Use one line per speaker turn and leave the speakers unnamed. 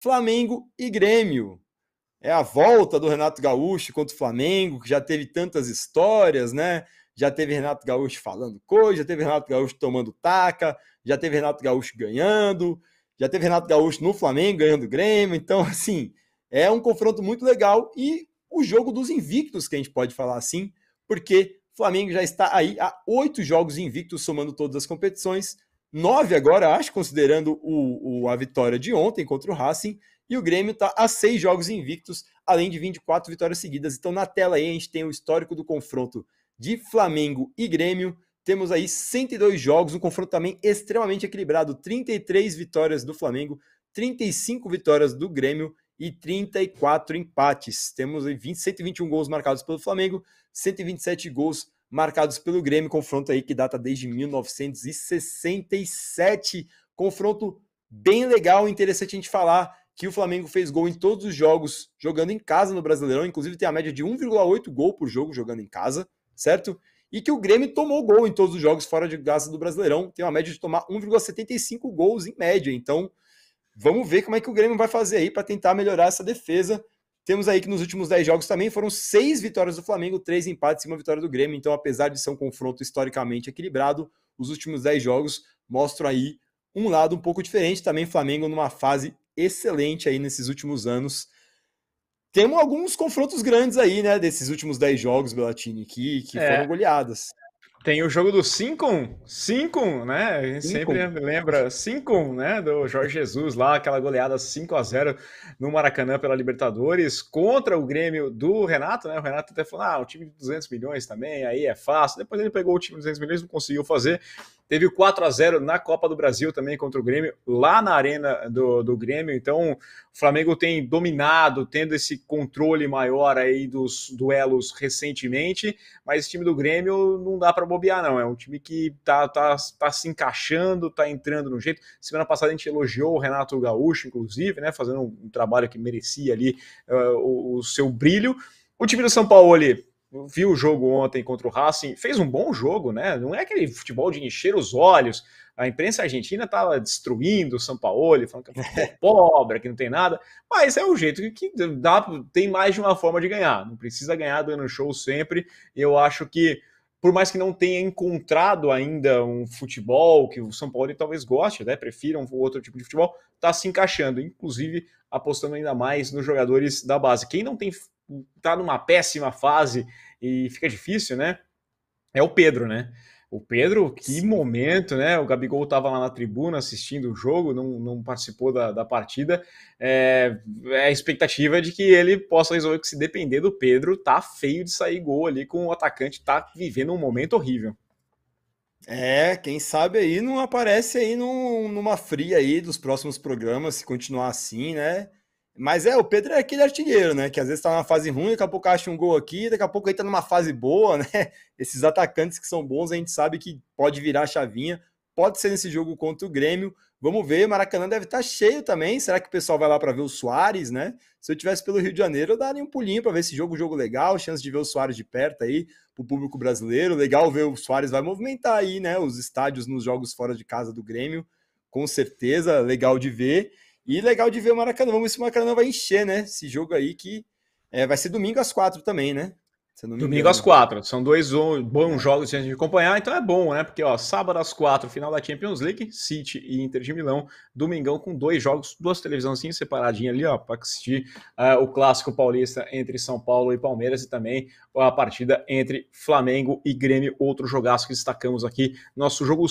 Flamengo e Grêmio. É a volta do Renato Gaúcho contra o Flamengo, que já teve tantas histórias, né? Já teve Renato Gaúcho falando coisa, já teve Renato Gaúcho tomando taca, já teve Renato Gaúcho ganhando, já teve Renato Gaúcho no Flamengo ganhando o Grêmio. Então, assim, é um confronto muito legal e o jogo dos invictos, que a gente pode falar assim, porque o Flamengo já está aí a oito jogos invictos, somando todas as competições. 9 agora, acho, considerando o, o, a vitória de ontem contra o Racing. E o Grêmio está a seis jogos invictos, além de 24 vitórias seguidas. Então, na tela aí, a gente tem o histórico do confronto de Flamengo e Grêmio. Temos aí 102 jogos, um confronto também extremamente equilibrado: 33 vitórias do Flamengo, 35 vitórias do Grêmio e 34 empates. Temos 20, 121 gols marcados pelo Flamengo, 127 gols marcados pelo Grêmio. Confronto aí que data desde 1967. Confronto bem legal, interessante a gente falar que o Flamengo fez gol em todos os jogos jogando em casa no Brasileirão, inclusive tem a média de 1,8 gol por jogo jogando em casa, certo? E que o Grêmio tomou gol em todos os jogos fora de casa do Brasileirão, tem uma média de tomar 1,75 gols em média. Então, vamos ver como é que o Grêmio vai fazer aí para tentar melhorar essa defesa. Temos aí que nos últimos 10 jogos também foram seis vitórias do Flamengo, três empates e uma vitória do Grêmio. Então, apesar de ser um confronto historicamente equilibrado, os últimos 10 jogos mostram aí um lado um pouco diferente. Também Flamengo numa fase excelente aí nesses últimos anos. Temos alguns confrontos grandes aí, né, desses últimos 10 jogos, Belatini, que, que é. foram goleadas. Tem o jogo do 5-1, 5-1,
né? A gente sempre lembra 5-1, né? Do Jorge Jesus lá, aquela goleada 5 a 0 no Maracanã pela Libertadores contra o Grêmio do Renato, né? O Renato até falou: ah, o time de 200 milhões também, aí é fácil. Depois ele pegou o time de 200 milhões, não conseguiu fazer. Teve o 4 a 0 na Copa do Brasil também contra o Grêmio, lá na arena do, do Grêmio. Então, o Flamengo tem dominado, tendo esse controle maior aí dos duelos recentemente, mas esse time do Grêmio não dá para bobear, não. É um time que tá, tá, tá se encaixando, tá entrando no jeito. Semana passada a gente elogiou o Renato Gaúcho, inclusive, né? Fazendo um, trabalho que merecia ali uh, o, o seu brilho. O time do São Paulo ali viu vi o jogo ontem contra o Racing, fez um bom jogo, né? Não é aquele futebol de encher os olhos. A imprensa argentina estava tá destruindo o São Paulo, falando que é pobre, que não tem nada, mas é o jeito que dá, tem mais de uma forma de ganhar. Não precisa ganhar dando show sempre. Eu acho que por mais que não tenha encontrado ainda um futebol que o São Paulo talvez goste, né, prefira um outro tipo de futebol, está se encaixando, inclusive apostando ainda mais nos jogadores da base. Quem não tem tá numa péssima fase e fica difícil, né? É o Pedro, né? O Pedro, que momento, né? O Gabigol estava lá na tribuna assistindo o jogo, não, não participou da, da partida. É, é a expectativa de que ele possa resolver que, se depender do Pedro, tá feio de sair
gol ali com o atacante, tá vivendo um momento horrível. É, quem sabe aí não aparece aí num, numa fria aí dos próximos programas, se continuar assim, né? Mas é, o Pedro é aquele artilheiro, né? Que às vezes tá numa fase ruim, daqui a pouco acha um gol aqui, daqui a pouco ele tá numa fase boa, né? Esses atacantes que são bons, a gente sabe que pode virar a chavinha. Pode ser nesse jogo contra o Grêmio. Vamos ver, Maracanã deve estar tá cheio também. Será que o pessoal vai lá para ver o Soares, né? Se eu tivesse pelo Rio de Janeiro, eu daria um pulinho para ver esse jogo, jogo legal, chance de ver o Soares de perto aí, pro público brasileiro. Legal ver o Soares vai movimentar aí, né? Os estádios nos jogos fora de casa do Grêmio, com certeza, legal de ver. E legal de ver o Maracanã. Vamos ver se o Maracanã vai encher, né? Esse jogo aí que é, vai ser domingo às quatro também, né?
Domingo às quatro. São dois bons jogos de a gente acompanhar, então é bom, né? Porque ó, sábado às quatro, final da Champions League, City e Inter de Milão. Domingão com dois jogos, duas televisãozinhas separadinhas ali, ó, para assistir uh, o clássico paulista entre São Paulo e Palmeiras e também a partida entre Flamengo e Grêmio, outro jogaço que destacamos aqui. Nosso jogo